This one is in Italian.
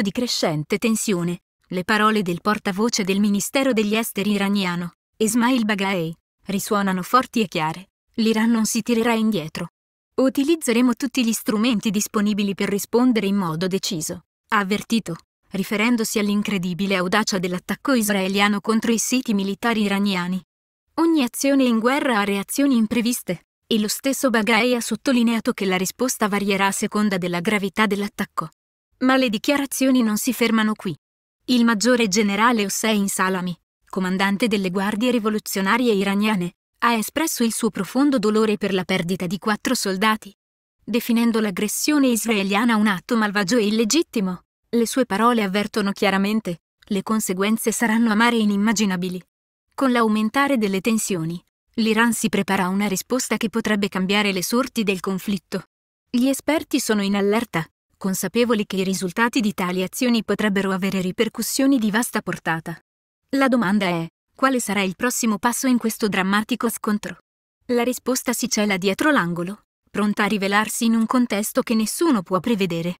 di crescente tensione, le parole del portavoce del Ministero degli Esteri iraniano, Ismail Baghei, risuonano forti e chiare. L'Iran non si tirerà indietro. Utilizzeremo tutti gli strumenti disponibili per rispondere in modo deciso, ha avvertito, riferendosi all'incredibile audacia dell'attacco israeliano contro i siti militari iraniani. Ogni azione in guerra ha reazioni impreviste, e lo stesso Baghei ha sottolineato che la risposta varierà a seconda della gravità dell'attacco. Ma le dichiarazioni non si fermano qui. Il maggiore generale Hossein Salami, comandante delle guardie rivoluzionarie iraniane, ha espresso il suo profondo dolore per la perdita di quattro soldati, definendo l'aggressione israeliana un atto malvagio e illegittimo. Le sue parole avvertono chiaramente, le conseguenze saranno amare e inimmaginabili. Con l'aumentare delle tensioni, l'Iran si prepara a una risposta che potrebbe cambiare le sorti del conflitto. Gli esperti sono in allerta, consapevoli che i risultati di tali azioni potrebbero avere ripercussioni di vasta portata. La domanda è, quale sarà il prossimo passo in questo drammatico scontro? La risposta si cela dietro l'angolo, pronta a rivelarsi in un contesto che nessuno può prevedere.